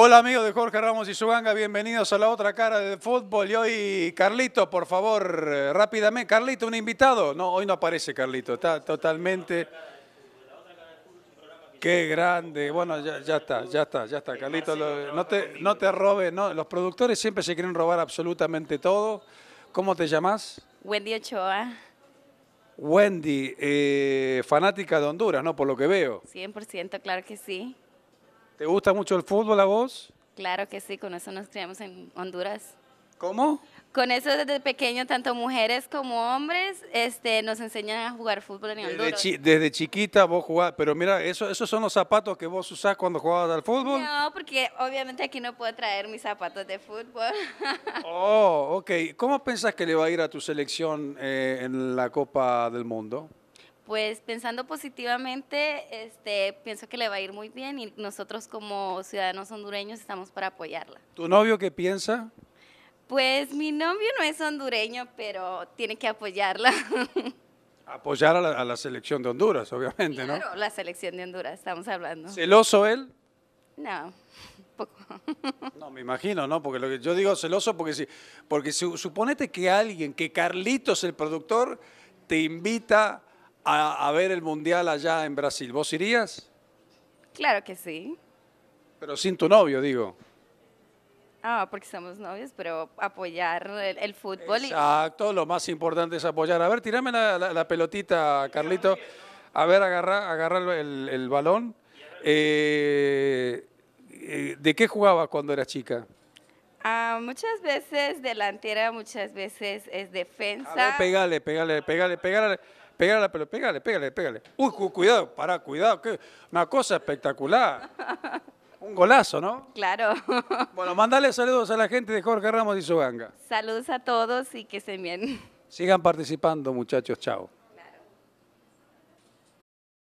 Hola amigos de Jorge Ramos y su ganga, bienvenidos a la otra cara del fútbol. Y hoy, Carlito, por favor, eh, rápidamente. Carlito, un invitado. No, hoy no aparece Carlito, está totalmente... Qué grande. Bueno, ya, está, ya está, ya está. Carlito, no, te, no te robes. No. Los productores siempre se quieren robar absolutamente todo. ¿Cómo te llamas? Wendy Ochoa. Wendy, eh, fanática de Honduras, ¿no? Por lo que veo. 100%, claro que sí. ¿Te gusta mucho el fútbol a vos? Claro que sí, con eso nos criamos en Honduras. ¿Cómo? Con eso desde pequeño, tanto mujeres como hombres, este, nos enseñan a jugar fútbol en Honduras. Desde, chiquita vos jugabas, pero mira, eso, esos son los zapatos que vos usás cuando jugabas al fútbol. No, porque obviamente aquí no puedo traer mis zapatos de fútbol. oh, ok. ¿Cómo pensás que le va a ir a tu selección eh, en la Copa del Mundo? pues pensando positivamente, este, pienso que le va a ir muy bien y nosotros como ciudadanos hondureños estamos para apoyarla. ¿Tu novio qué piensa? Pues mi novio no es hondureño, pero tiene que apoyarla. Apoyar a la, selección de Honduras, obviamente, ¿no? la selección de Honduras, estamos hablando. ¿Celoso él? No, No, me imagino, ¿no? Porque lo que yo digo celoso, porque sí, porque si, suponete que alguien, que Carlitos, el productor, te invita a, ver el mundial allá en Brasil, ¿vos irías? Claro que sí. Pero sin tu novio, digo. Ah, porque somos novios, pero apoyar el, fútbol. Exacto, lo más importante es apoyar. A ver, tirame la, pelotita, Carlito. A ver, agarrar, el, balón. Eh, eh, ¿De qué jugabas cuando eras chica? Ah, muchas veces delantera, muchas veces es defensa. pégale, pégale, pégale, pégale, pégale, pero pégale, pégale, pégale. Uy, cuidado, para, cuidado, una cosa espectacular. Un golazo, ¿no? Claro. Bueno, mandale saludos a la gente de Jorge Ramos y su ganga. Saludos a todos y que se bien. Sigan participando, muchachos. Chao.